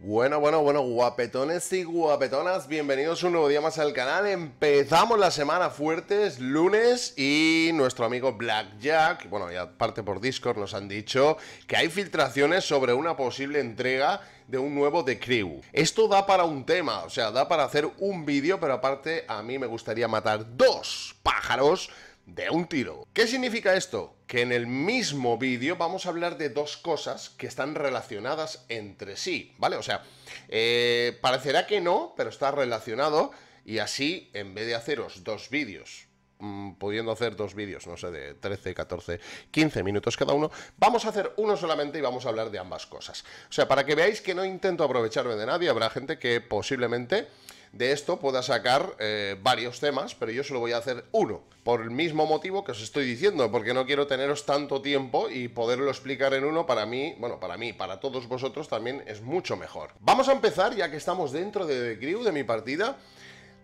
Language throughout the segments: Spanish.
Bueno, bueno, bueno, guapetones y guapetonas, bienvenidos un nuevo día más al canal. Empezamos la semana fuertes, lunes, y nuestro amigo Blackjack, bueno, ya aparte por Discord nos han dicho que hay filtraciones sobre una posible entrega de un nuevo The Crew. Esto da para un tema, o sea, da para hacer un vídeo, pero aparte a mí me gustaría matar dos pájaros de un tiro. ¿Qué significa esto? Que en el mismo vídeo vamos a hablar de dos cosas que están relacionadas entre sí, ¿vale? O sea, eh, parecerá que no, pero está relacionado y así, en vez de haceros dos vídeos mm, pudiendo hacer dos vídeos, no sé, de 13, 14, 15 minutos cada uno, vamos a hacer uno solamente y vamos a hablar de ambas cosas. O sea, para que veáis que no intento aprovecharme de nadie, habrá gente que posiblemente de esto pueda sacar eh, varios temas, pero yo solo voy a hacer uno, por el mismo motivo que os estoy diciendo, porque no quiero teneros tanto tiempo y poderlo explicar en uno para mí, bueno, para mí, para todos vosotros también es mucho mejor. Vamos a empezar, ya que estamos dentro de The Crew, de mi partida,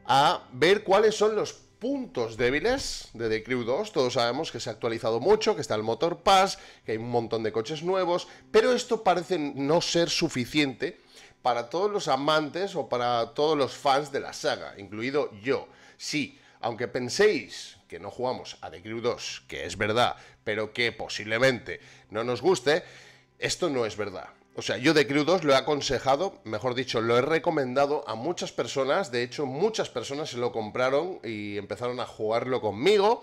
a ver cuáles son los puntos débiles de The Crew 2. Todos sabemos que se ha actualizado mucho, que está el motor Pass, que hay un montón de coches nuevos, pero esto parece no ser suficiente para todos los amantes o para todos los fans de la saga, incluido yo. Sí, aunque penséis que no jugamos a The Crew 2, que es verdad, pero que posiblemente no nos guste, esto no es verdad. O sea, yo The Crew 2 lo he aconsejado, mejor dicho, lo he recomendado a muchas personas. De hecho, muchas personas se lo compraron y empezaron a jugarlo conmigo.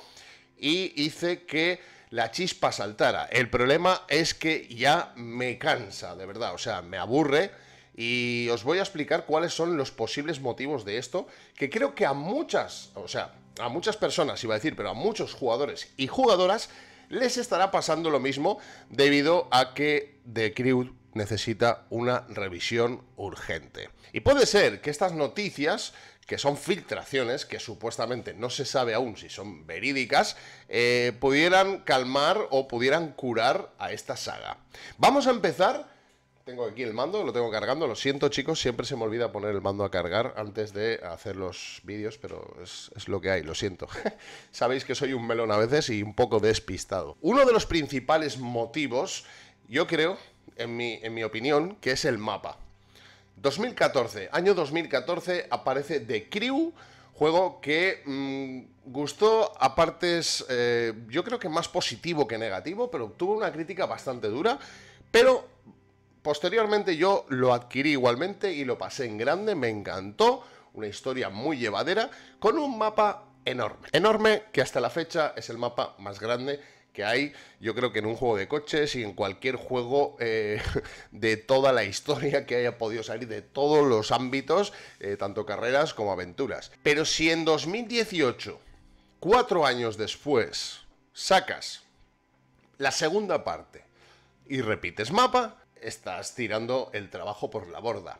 Y hice que la chispa saltara. El problema es que ya me cansa, de verdad. O sea, me aburre y os voy a explicar cuáles son los posibles motivos de esto, que creo que a muchas, o sea, a muchas personas iba a decir, pero a muchos jugadores y jugadoras les estará pasando lo mismo debido a que The Crew necesita una revisión urgente. Y puede ser que estas noticias, que son filtraciones, que supuestamente no se sabe aún si son verídicas, eh, pudieran calmar o pudieran curar a esta saga. Vamos a empezar tengo aquí el mando, lo tengo cargando, lo siento chicos, siempre se me olvida poner el mando a cargar antes de hacer los vídeos, pero es, lo que hay, lo siento. Sabéis que soy un melón a veces y un poco despistado. Uno de los principales motivos, yo creo, en mi, en mi opinión, que es el mapa. 2014, año 2014 aparece The Crew, juego que mm, gustó a partes, eh, yo creo que más positivo que negativo, pero obtuvo una crítica bastante dura, pero Posteriormente yo lo adquirí igualmente y lo pasé en grande, me encantó, una historia muy llevadera, con un mapa enorme. Enorme que hasta la fecha es el mapa más grande que hay, yo creo que en un juego de coches y en cualquier juego eh, de toda la historia que haya podido salir de todos los ámbitos, eh, tanto carreras como aventuras. Pero si en 2018, cuatro años después, sacas la segunda parte y repites mapa, estás tirando el trabajo por la borda.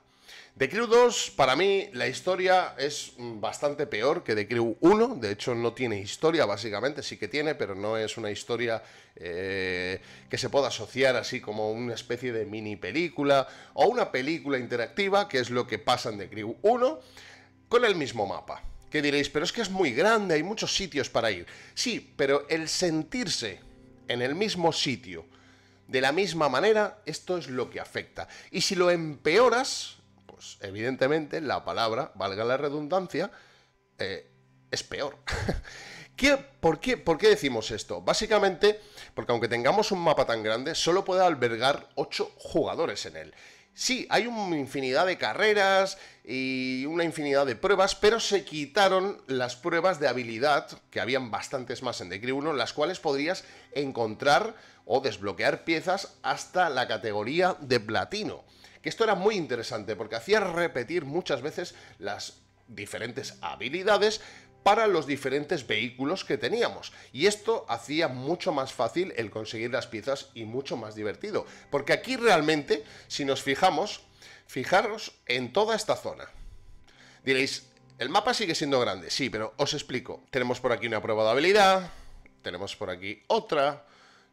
De Crew 2, para mí, la historia es bastante peor que de Crew 1. De hecho, no tiene historia, básicamente. Sí que tiene, pero no es una historia eh, que se pueda asociar así como una especie de mini película o una película interactiva, que es lo que pasa en The Crew 1, con el mismo mapa. Que diréis, pero es que es muy grande, hay muchos sitios para ir. Sí, pero el sentirse en el mismo sitio de la misma manera, esto es lo que afecta. Y si lo empeoras, pues evidentemente la palabra, valga la redundancia, eh, es peor. por, qué, ¿Por qué decimos esto? Básicamente, porque aunque tengamos un mapa tan grande, solo puede albergar 8 jugadores en él. Sí, hay una infinidad de carreras y una infinidad de pruebas, pero se quitaron las pruebas de habilidad, que habían bastantes más en The Crew 1, las cuales podrías encontrar o desbloquear piezas hasta la categoría de platino. Que esto era muy interesante porque hacía repetir muchas veces las diferentes habilidades, para los diferentes vehículos que teníamos. Y esto hacía mucho más fácil el conseguir las piezas y mucho más divertido. Porque aquí realmente, si nos fijamos, fijaros en toda esta zona. Diréis, el mapa sigue siendo grande, sí, pero os explico. Tenemos por aquí una prueba de habilidad, tenemos por aquí otra,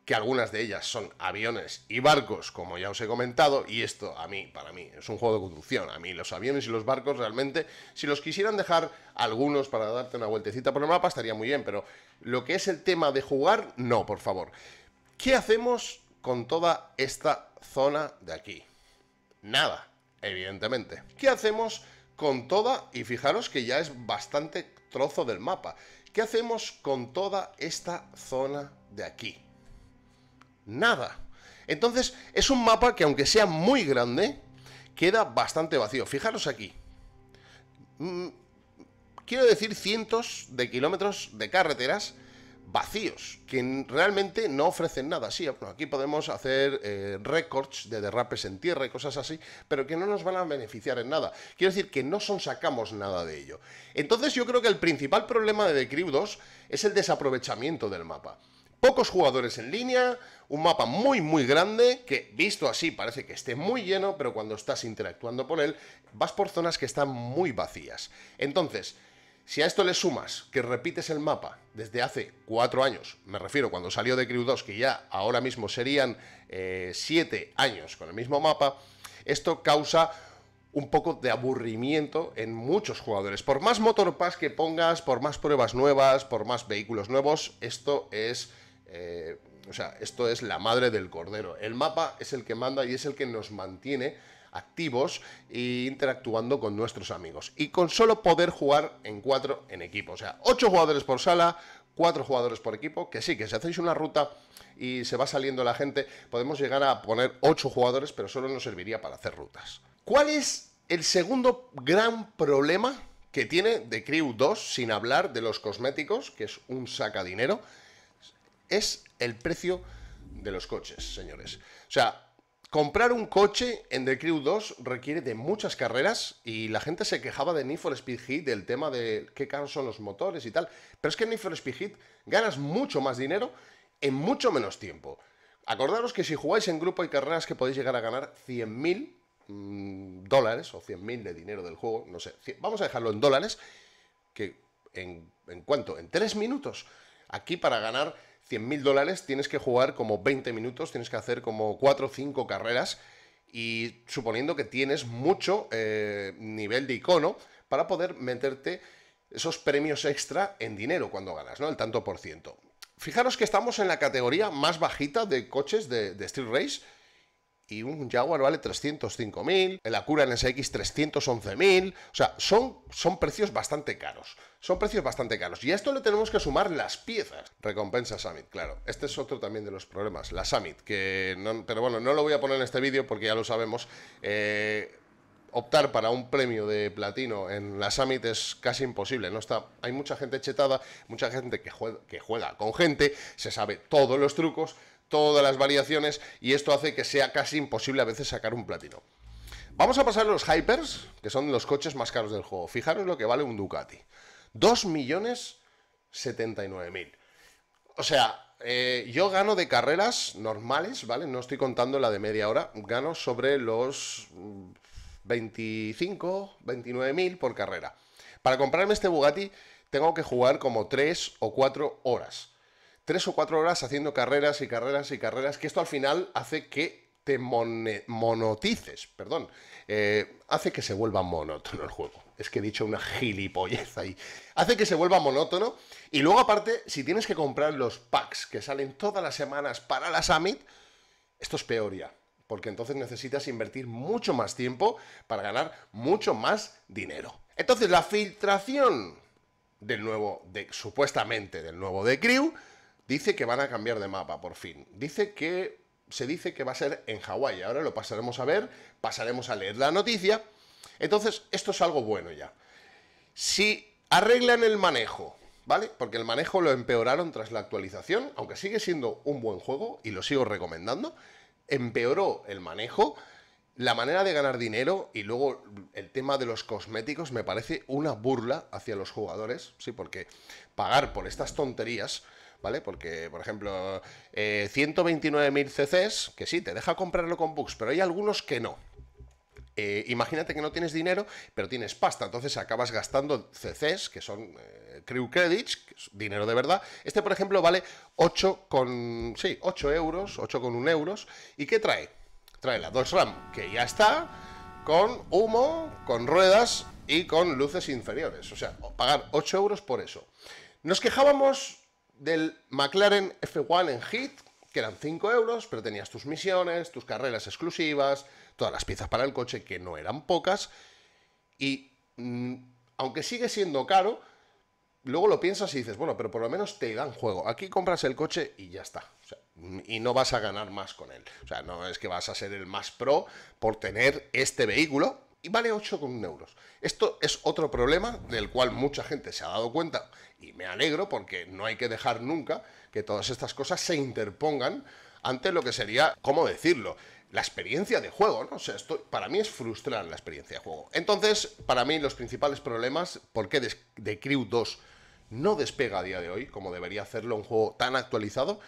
que algunas de ellas son aviones y barcos, como ya os he comentado, y esto a mí, para mí, es un juego de conducción. A mí los aviones y los barcos realmente, si los quisieran dejar algunos para darte una vueltecita por el mapa, estaría muy bien, pero lo que es el tema de jugar, no, por favor. ¿Qué hacemos con toda esta zona de aquí? Nada, evidentemente. ¿Qué hacemos con toda, y fijaros que ya es bastante trozo del mapa, ¿qué hacemos con toda esta zona de aquí? nada. Entonces es un mapa que aunque sea muy grande, queda bastante vacío. Fijaros aquí. Mm, quiero decir cientos de kilómetros de carreteras vacíos, que realmente no ofrecen nada. Sí, aquí podemos hacer eh, récords de derrapes en tierra y cosas así, pero que no nos van a beneficiar en nada. Quiero decir que no son sacamos nada de ello. Entonces yo creo que el principal problema de The Crew 2 es el desaprovechamiento del mapa pocos jugadores en línea, un mapa muy muy grande que visto así parece que esté muy lleno, pero cuando estás interactuando por él vas por zonas que están muy vacías. Entonces, si a esto le sumas que repites el mapa desde hace cuatro años, me refiero cuando salió de Crew 2, que ya ahora mismo serían eh, siete años con el mismo mapa, esto causa un poco de aburrimiento en muchos jugadores. Por más motorpass que pongas, por más pruebas nuevas, por más vehículos nuevos, esto es eh, o sea, esto es la madre del cordero. El mapa es el que manda y es el que nos mantiene activos e interactuando con nuestros amigos. Y con solo poder jugar en 4 en equipo. O sea, 8 jugadores por sala, 4 jugadores por equipo. Que sí, que si hacéis una ruta y se va saliendo la gente, podemos llegar a poner 8 jugadores, pero solo nos serviría para hacer rutas. ¿Cuál es el segundo gran problema que tiene de Crew 2, sin hablar de los cosméticos, que es un sacadinero? dinero? es el precio de los coches, señores. O sea, comprar un coche en The Crew 2 requiere de muchas carreras y la gente se quejaba de Need for Speed Heat del tema de qué caros son los motores y tal. Pero es que en Need Speed Heat ganas mucho más dinero en mucho menos tiempo. Acordaros que si jugáis en grupo hay carreras que podéis llegar a ganar 100.000 mm, dólares o 100.000 de dinero del juego, no sé. Vamos a dejarlo en dólares, que en, en cuánto, en 3 minutos. Aquí para ganar 100.000 dólares, tienes que jugar como 20 minutos, tienes que hacer como 4 o 5 carreras y suponiendo que tienes mucho eh, nivel de icono para poder meterte esos premios extra en dinero cuando ganas, ¿no? El tanto por ciento. Fijaros que estamos en la categoría más bajita de coches de, de Steel Race, y un Jaguar vale 305.000, el Acura NSX 311.000, o sea, son, son precios bastante caros, son precios bastante caros. Y a esto le tenemos que sumar las piezas. Recompensa Summit, claro. Este es otro también de los problemas, la Summit, que pero bueno, no lo voy a poner en este vídeo porque ya lo sabemos. Eh, optar para un premio de platino en la Summit es casi imposible. No está, hay mucha gente chetada, mucha gente que que juega con gente, se sabe todos los trucos, todas las variaciones y esto hace que sea casi imposible a veces sacar un platino. Vamos a pasar a los Hypers, que son los coches más caros del juego. Fijaros lo que vale un Ducati. 2.079.000. O sea, eh, yo gano de carreras normales, ¿vale? No estoy contando la de media hora. Gano sobre los 25, mm, 29.000 por carrera. Para comprarme este Bugatti tengo que jugar como 3 o 4 horas tres o cuatro horas haciendo carreras y carreras y carreras, que esto al final hace que te monotices, perdón, eh, hace que se vuelva monótono el juego. Es que he dicho una gilipollez ahí. Hace que se vuelva monótono. Y luego aparte, si tienes que comprar los packs que salen todas las semanas para la Summit, esto es peor ya. Porque entonces necesitas invertir mucho más tiempo para ganar mucho más dinero. Entonces la filtración del nuevo, supuestamente del nuevo de Crew, Dice que van a cambiar de mapa, por fin. Dice que se dice que va a ser en Hawái. Ahora lo pasaremos a ver, pasaremos a leer la noticia. Entonces, esto es algo bueno ya. Si arreglan el manejo, ¿vale? Porque el manejo lo empeoraron tras la actualización, aunque sigue siendo un buen juego y lo sigo recomendando, empeoró el manejo, la manera de ganar dinero y luego el tema de los cosméticos me parece una burla hacia los jugadores, sí, porque pagar por estas tonterías ¿vale? Porque, por ejemplo, 129.000 eh, CCs, que sí, te deja comprarlo con bugs, pero hay algunos que no. Eh, imagínate que no tienes dinero, pero tienes pasta, entonces acabas gastando CCs, que son eh, Crew Credits, dinero de verdad. Este, por ejemplo, vale 8, con, sí, 8 euros, 8,1 euros. ¿Y qué trae? Trae la 2 RAM, que ya está, con humo, con ruedas y con luces inferiores. O sea, pagar 8 euros por eso. Nos quejábamos del McLaren F1 en Hit, que eran 5 euros, pero tenías tus misiones, tus carreras exclusivas, todas las piezas para el coche, que no eran pocas. Y mm, aunque sigue siendo caro, luego lo piensas y dices, bueno, pero por lo menos te dan juego. Aquí compras el coche y ya está. Mm, y no vas a ganar más con él. O sea, no es que vas a ser el más pro por tener este vehículo. Y vale 8,1 euros. Esto es otro problema del cual mucha gente se ha dado cuenta y me alegro porque no hay que dejar nunca que todas estas cosas se interpongan ante lo que sería, ¿cómo decirlo? La experiencia de juego, ¿no? O sea, esto, para mí es frustrar la experiencia de juego. Entonces, para mí los principales problemas, ¿por qué The Crew 2 no despega a día de hoy, como debería hacerlo un juego tan actualizado?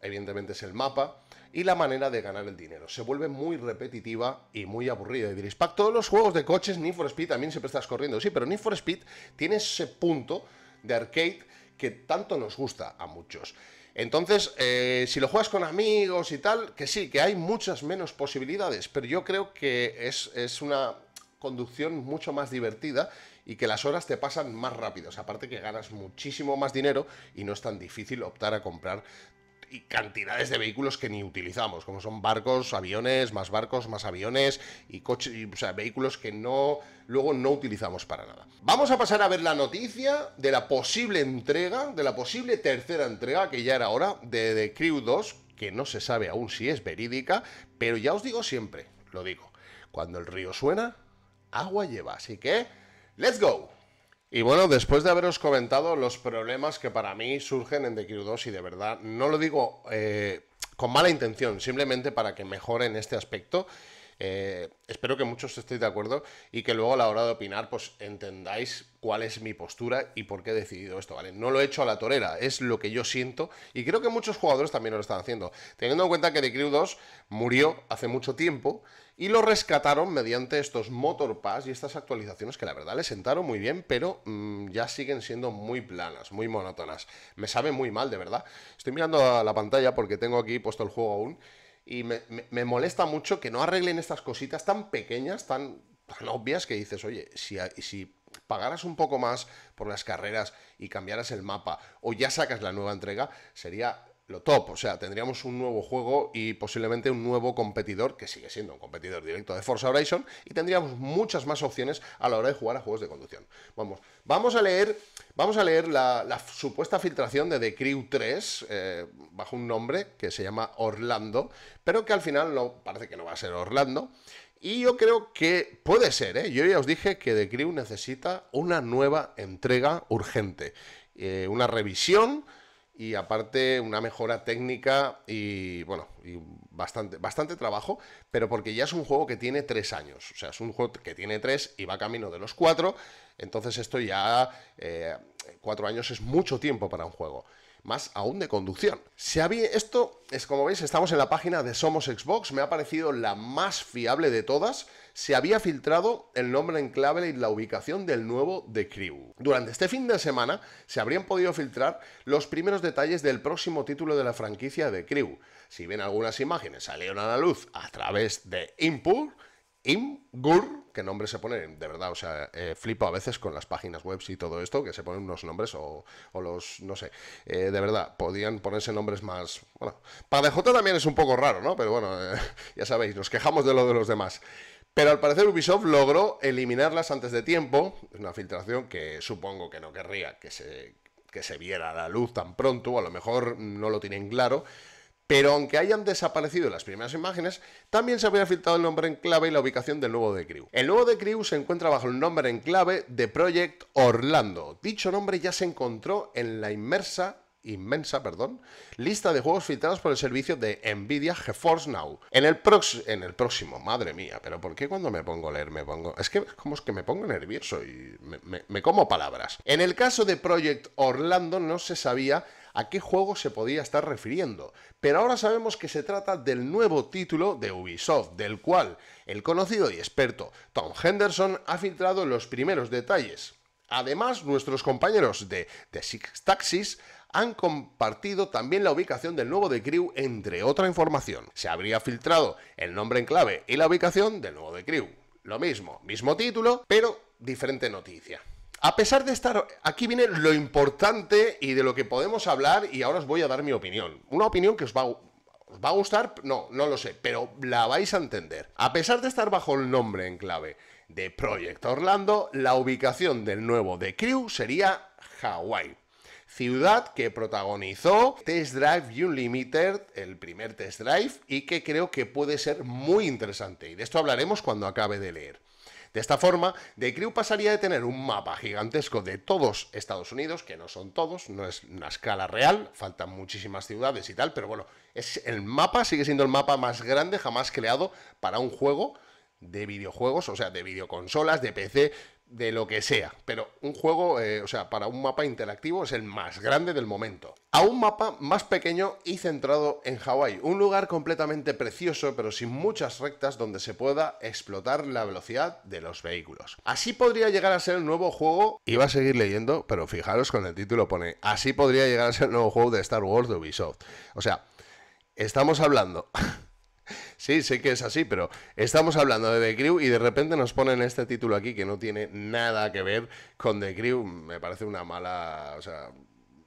Evidentemente es el mapa y la manera de ganar el dinero. Se vuelve muy repetitiva y muy aburrida. Y diréis, Pac, todos los juegos de coches, Need for Speed también siempre estás corriendo. Sí, pero Need for Speed tiene ese punto de arcade que tanto nos gusta a muchos. Entonces, eh, si lo juegas con amigos y tal, que sí, que hay muchas menos posibilidades, pero yo creo que es, es una conducción mucho más divertida y que las horas te pasan más rápido. aparte que ganas muchísimo más dinero y no es tan difícil optar a comprar y cantidades de vehículos que ni utilizamos, como son barcos, aviones, más barcos, más aviones y coches, y, vehículos que no luego no utilizamos para nada. Vamos a pasar a ver la noticia de la posible entrega, de la posible tercera entrega que ya era hora de The Crew 2, que no se sabe aún si es verídica, pero ya os digo siempre, lo digo, cuando el río suena, agua lleva, así que let's go. Y bueno, después de haberos comentado los problemas que para mí surgen en The Crew y de verdad, no lo digo eh, con mala intención, simplemente para que mejoren este aspecto eh, espero que muchos estéis de acuerdo y que luego a la hora de opinar pues entendáis cuál es mi postura y por qué he decidido esto, ¿vale? No lo he hecho a la torera, es lo que yo siento y creo que muchos jugadores también lo están haciendo, teniendo en cuenta que The Crew 2 murió hace mucho tiempo y lo rescataron mediante estos motor pass y estas actualizaciones que la verdad le sentaron muy bien, pero mm, ya siguen siendo muy planas, muy monótonas. Me sabe muy mal, de verdad. Estoy mirando a la pantalla porque tengo aquí puesto el juego aún y me, me, molesta mucho que no arreglen estas cositas tan pequeñas, tan, tan obvias, que dices, oye, si, si pagaras un poco más por las carreras y cambiaras el mapa, o ya sacas la nueva entrega, sería lo top. O sea, tendríamos un nuevo juego y posiblemente un nuevo competidor, que sigue siendo un competidor directo de Forza Horizon, y tendríamos muchas más opciones a la hora de jugar a juegos de conducción. Vamos, vamos a leer, vamos a leer la, supuesta filtración de The Crew 3, eh, bajo un nombre que se llama Orlando, pero que al final no, parece que no va a ser Orlando. Y yo creo que puede ser, ¿eh? Yo ya os dije que The Crew necesita una nueva entrega urgente, eh, una revisión y aparte una mejora técnica y bueno, bastante, bastante trabajo, pero porque ya es un juego que tiene tres años, o sea, es un juego que tiene tres y va camino de los cuatro, entonces esto ya, eh, cuatro años es mucho tiempo para un juego. Más aún de conducción. Si había esto, es como veis, estamos en la página de Somos Xbox. Me ha parecido la más fiable de todas se había filtrado el nombre en clave y la ubicación del nuevo de Crew. Durante este fin de semana se habrían podido filtrar los primeros detalles del próximo título de la franquicia de Crew. Si bien algunas imágenes salieron a la luz a través de Impur, Imgur, que nombre se pone, de verdad, o sea, eh, flipo a veces con las páginas web y todo esto, que se ponen unos nombres o, los, no sé, eh, de verdad, podían ponerse nombres más, bueno, para DJ también es un poco raro, ¿no? Pero bueno, eh, ya sabéis, nos quejamos de lo de los demás. Pero al parecer Ubisoft logró eliminarlas antes de tiempo, una filtración que supongo que no querría que se, que se viera a la luz tan pronto, a lo mejor no lo tienen claro, pero aunque hayan desaparecido las primeras imágenes, también se había filtrado el nombre en clave y la ubicación del nuevo de Crew. El nuevo de Crew se encuentra bajo el nombre en clave de Project Orlando. Dicho nombre ya se encontró en la inmersa inmensa, perdón, lista de juegos filtrados por el servicio de Nvidia GeForce Now. En el, en el próximo, madre mía, pero ¿por qué cuando me pongo a leer me pongo... Es que como es que me pongo nervioso y me, me como palabras. En el caso de Project Orlando no se sabía a qué juego se podía estar refiriendo, pero ahora sabemos que se trata del nuevo título de Ubisoft, del cual el conocido y experto Tom Henderson ha filtrado los primeros detalles. Además, nuestros compañeros de The Six Taxis han compartido también la ubicación del nuevo de Crew, entre otra información. Se habría filtrado el nombre en clave y la ubicación del nuevo de Crew. Lo mismo, mismo título, pero diferente noticia. A pesar de estar, aquí viene lo importante y de lo que podemos hablar y ahora os voy a dar mi opinión. Una opinión que os va, a gustar, no, no lo sé, pero la vais a entender. A pesar de estar bajo el nombre en clave de Project Orlando, la ubicación del nuevo de Crew sería Hawái ciudad que protagonizó Test Drive Unlimited, el primer Test Drive, y que creo que puede ser muy interesante. Y de esto hablaremos cuando acabe de leer. De esta forma, The Crew pasaría de tener un mapa gigantesco de todos Estados Unidos, que no son todos, no es una escala real, faltan muchísimas ciudades y tal, pero bueno, es el mapa sigue siendo el mapa más grande jamás creado para un juego de videojuegos, o sea, de videoconsolas, de PC, de lo que sea, pero un juego, eh, o sea, para un mapa interactivo es el más grande del momento. A un mapa más pequeño y centrado en Hawái, un lugar completamente precioso pero sin muchas rectas donde se pueda explotar la velocidad de los vehículos. Así podría llegar a ser el nuevo juego, iba a seguir leyendo, pero fijaros con el título pone, así podría llegar a ser el nuevo juego de Star Wars de Ubisoft. O sea, estamos hablando Sí, sé que es así, pero estamos hablando de The Crew y de repente nos ponen este título aquí que no tiene nada que ver con The Crew. Me parece una mala. O sea,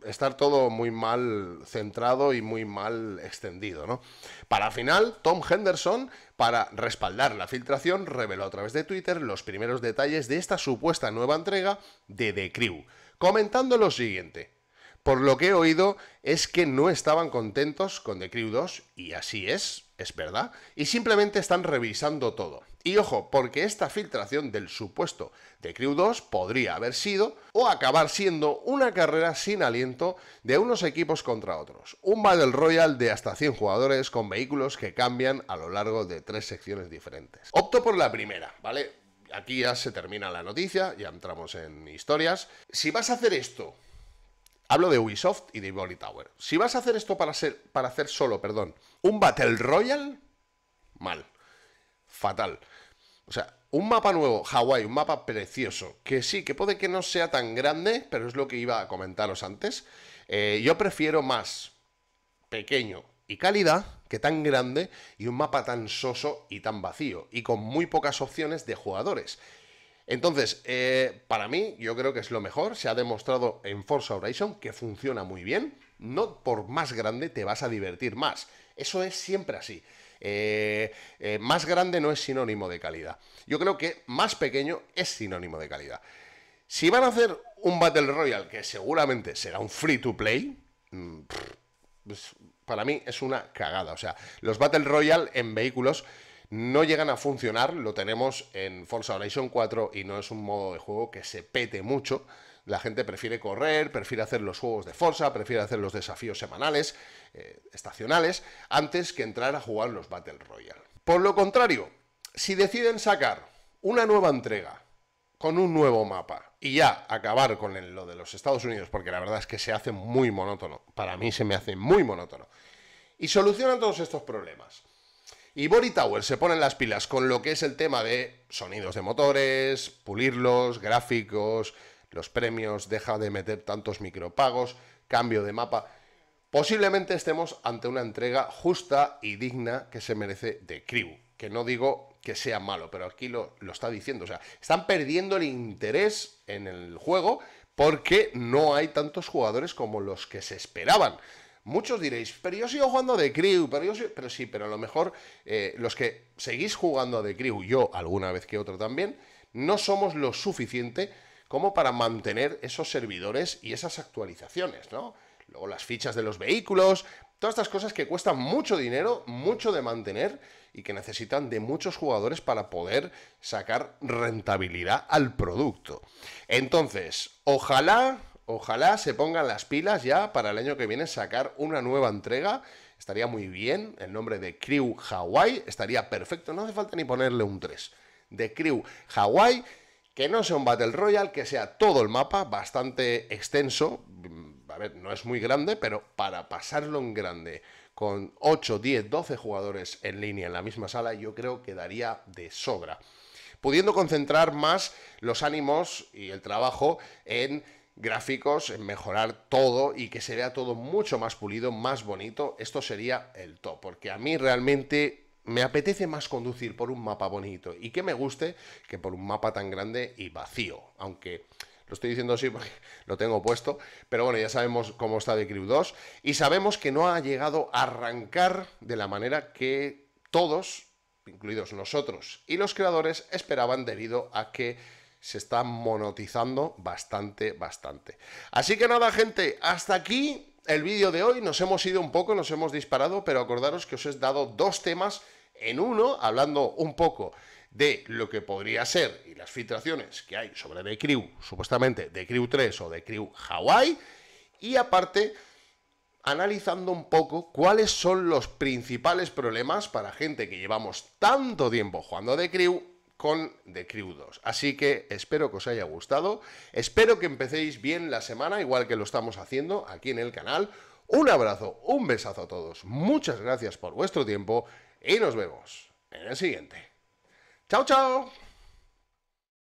estar todo muy mal centrado y muy mal extendido, ¿no? Para final, Tom Henderson, para respaldar la filtración, reveló a través de Twitter los primeros detalles de esta supuesta nueva entrega de The Crew, comentando lo siguiente. Por lo que he oído es que no estaban contentos con The Crew 2 y así es, es verdad, y simplemente están revisando todo. Y ojo, porque esta filtración del supuesto The Crew 2 podría haber sido o acabar siendo una carrera sin aliento de unos equipos contra otros. Un Battle Royale de hasta 100 jugadores con vehículos que cambian a lo largo de tres secciones diferentes. Opto por la primera, ¿vale? Aquí ya se termina la noticia, ya entramos en historias. Si vas a hacer esto Hablo de Ubisoft y de Ivory Tower. Si vas a hacer esto para, ser, para hacer solo, perdón, un Battle Royale, mal. Fatal. O sea, un mapa nuevo, Hawái, un mapa precioso. Que sí, que puede que no sea tan grande, pero es lo que iba a comentaros antes. Eh, yo prefiero más pequeño y calidad que tan grande y un mapa tan soso y tan vacío y con muy pocas opciones de jugadores. Entonces, eh, para mí, yo creo que es lo mejor. Se ha demostrado en Forza Horizon que funciona muy bien. No por más grande te vas a divertir más. Eso es siempre así. Eh, eh, más grande no es sinónimo de calidad. Yo creo que más pequeño es sinónimo de calidad. Si van a hacer un Battle Royale, que seguramente será un free to play, mm, pues, para mí es una cagada. O sea, los Battle Royale en vehículos no llegan a funcionar, lo tenemos en Forza Horizon 4 y no es un modo de juego que se pete mucho. La gente prefiere correr, prefiere hacer los juegos de Forza, prefiere hacer los desafíos semanales, eh, estacionales, antes que entrar a jugar los Battle Royale. Por lo contrario, si deciden sacar una nueva entrega con un nuevo mapa y ya acabar con lo de los Estados Unidos, porque la verdad es que se hace muy monótono, para mí se me hace muy monótono, y solucionan todos estos problemas y Body Tower se pone las pilas con lo que es el tema de sonidos de motores, pulirlos, gráficos, los premios, deja de meter tantos micropagos, cambio de mapa. Posiblemente estemos ante una entrega justa y digna que se merece de Crew. Que no digo que sea malo, pero aquí lo, lo está diciendo. O sea, están perdiendo el interés en el juego porque no hay tantos jugadores como los que se esperaban. Muchos diréis, pero yo sigo jugando de Crew, pero yo Pero sí, pero a lo mejor eh, los que seguís jugando a The Crew, yo alguna vez que otra también, no somos lo suficiente como para mantener esos servidores y esas actualizaciones, ¿no? Luego las fichas de los vehículos, todas estas cosas que cuestan mucho dinero, mucho de mantener y que necesitan de muchos jugadores para poder sacar rentabilidad al producto. Entonces, ojalá ojalá se pongan las pilas ya para el año que viene sacar una nueva entrega. Estaría muy bien. El nombre de Crew Hawaii estaría perfecto. No hace falta ni ponerle un 3. De Crew Hawaii. Que no sea un Battle Royale, que sea todo el mapa, bastante extenso. Mm, a ver, no es muy grande, pero para pasarlo en grande con 8, 10, 12 jugadores en línea en la misma sala, yo creo que daría de sobra. Pudiendo concentrar más los ánimos y el trabajo en gráficos, en mejorar todo y que se vea todo mucho más pulido, más bonito, esto sería el top, porque a mí realmente me apetece más conducir por un mapa bonito y que me guste que por un mapa tan grande y vacío, aunque lo estoy diciendo así porque lo tengo puesto, pero bueno, ya sabemos cómo está The Crew 2 y sabemos que no ha llegado a arrancar de la manera que todos, incluidos nosotros y los creadores, esperaban debido a que se está monetizando bastante, bastante. Así que nada, gente, hasta aquí el vídeo de hoy. Nos hemos ido un poco, nos hemos disparado, pero acordaros que os he dado dos temas en uno, hablando un poco de lo que podría ser y las filtraciones que hay sobre The Crew, supuestamente The Crew 3 o The Crew Hawaii, y aparte analizando un poco cuáles son los principales problemas para gente que llevamos tanto tiempo jugando The Crew de The Así que espero que os haya gustado, espero que empecéis bien la semana, igual que lo estamos haciendo aquí en el canal. Un abrazo, un besazo a todos, muchas gracias por vuestro tiempo y nos vemos en el siguiente. ¡Chao, chao!